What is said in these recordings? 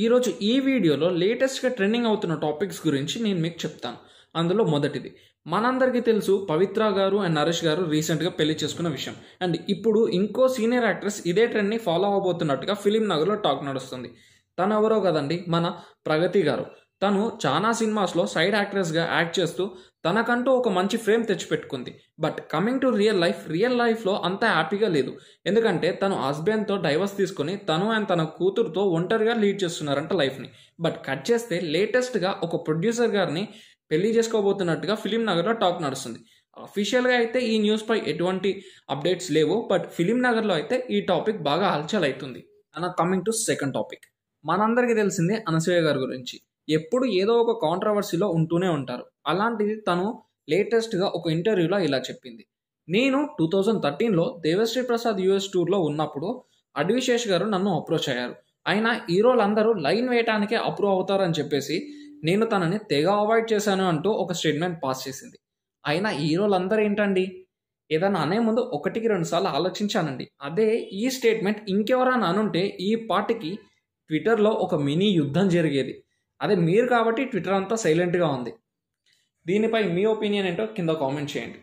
ఈరోజు ఈ వీడియోలో లేటెస్ట్గా ట్రెండింగ్ అవుతున్న టాపిక్స్ గురించి నేను మీకు చెప్తాను అందులో మొదటిది మనందరికీ తెలుసు పవిత్ర గారు అండ్ నరేష్ గారు రీసెంట్గా పెళ్లి చేసుకున్న విషయం అండ్ ఇప్పుడు ఇంకో సీనియర్ యాక్ట్రెస్ ఇదే ట్రెండ్ని ఫాలో అవబోతున్నట్టుగా ఫిలిం నగర్లో టాక్ నడుస్తుంది తను ఎవరో కదండి మన ప్రగతి గారు తను చాలా సినిమాస్లో సైడ్ యాక్ట్రెస్గా యాక్ట్ చేస్తూ తనకంటూ ఒక మంచి ఫ్రేమ్ తెచ్చిపెట్టుకుంది but coming to real life రియల్ లైఫ్లో అంత హ్యాపీగా లేదు ఎందుకంటే తను హస్బెండ్తో డైవర్స్ తీసుకుని తను అండ్ తన కూతురుతో ఒంటరిగా లీడ్ చేస్తున్నారంట లైఫ్ని బట్ కట్ చేస్తే లేటెస్ట్గా ఒక ప్రొడ్యూసర్ గారిని పెళ్లి చేసుకోబోతున్నట్టుగా ఫిలిం నగర్లో టాక్ నడుస్తుంది అఫీషియల్గా అయితే ఈ న్యూస్పై ఎటువంటి అప్డేట్స్ లేవు బట్ ఫిలిం నగర్లో అయితే ఈ టాపిక్ బాగా హల్చల్ అవుతుంది అన్న కమింగ్ టు సెకండ్ టాపిక్ మనందరికీ తెలిసిందే అనసూయ గారి గురించి ఎప్పుడు ఏదో ఒక కాంట్రవర్సీలో ఉంటూనే ఉంటారు అలాంటిది తను లేటెస్ట్గా ఒక ఇంటర్వ్యూలో ఇలా చెప్పింది నేను టూ థౌజండ్ థర్టీన్లో దేవశ్రీ ప్రసాద్ యుఎస్ టూర్లో ఉన్నప్పుడు అడ్విశేష్ గారు నన్ను అప్రోచ్ అయ్యారు అయినా హీరోలందరూ లైన్ వేయటానికే అప్రూవ్ అవుతారని చెప్పేసి నేను తనని తెగ అవాయిడ్ చేశాను అంటూ ఒక స్టేట్మెంట్ పాస్ చేసింది అయినా అందరూ ఏంటండి ఏదైనా అనే ముందు ఒకటికి రెండు సార్లు ఆలోచించానండి అదే ఈ స్టేట్మెంట్ ఇంకెవరన్నా అనుంటే ఈ పాటికి ట్విట్టర్లో ఒక మినీ యుద్ధం జరిగేది అదే మీరు కాబట్టి ట్విట్టర్ అంతా సైలెంట్గా ఉంది దీనిపై మీ ఒపీనియన్ ఏంటో కింద కామెంట్ చేయండి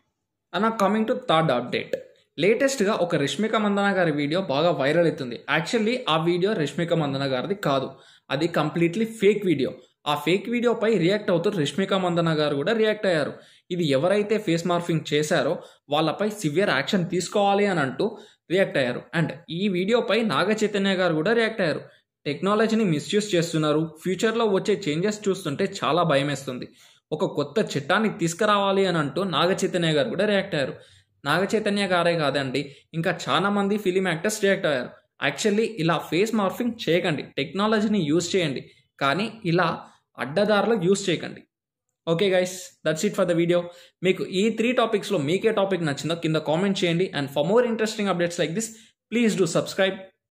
అన్న కమింగ్ టు థర్డ్ అప్డేట్ లేటెస్ట్గా ఒక రష్మిక మందన గారి వీడియో బాగా వైరల్ అవుతుంది యాక్చువల్లీ ఆ వీడియో రష్మిక మందన గారిది కాదు అది కంప్లీట్లీ ఫేక్ వీడియో ఆ ఫేక్ వీడియోపై రియాక్ట్ అవుతూ రష్మిక మందన గారు కూడా రియాక్ట్ అయ్యారు ఇది ఎవరైతే ఫేస్ మార్ఫింగ్ చేశారో వాళ్ళపై సివియర్ యాక్షన్ తీసుకోవాలి అని అంటూ రియాక్ట్ అయ్యారు అండ్ ఈ వీడియోపై నాగ చైతన్య గారు కూడా రియాక్ట్ అయ్యారు టెక్నాలజీని మిస్యూజ్ చేస్తున్నారు ఫ్యూచర్లో వచ్చే చేంజెస్ చూస్తుంటే చాలా భయమేస్తుంది ఒక కొత్త చట్టాన్ని తీసుకురావాలి అని అంటూ నాగచైతన్య గారు కూడా రియాక్ట్ అయ్యారు నాగచైతన్య గారే కాదండి ఇంకా చాలామంది ఫిలిం యాక్టర్స్ రియాక్ట్ అయ్యారు యాక్చువల్లీ ఇలా ఫేస్ మార్ఫింగ్ చేయకండి టెక్నాలజీని యూజ్ చేయండి కానీ ఇలా అడ్డదారులు యూజ్ చేయకండి okay guys that's it for the video మీకు ఈ త్రీ టాపిక్స్లో మీకే టాపిక్ నచ్చిందో కింద కామెంట్ చేయండి and for more interesting updates like this please do subscribe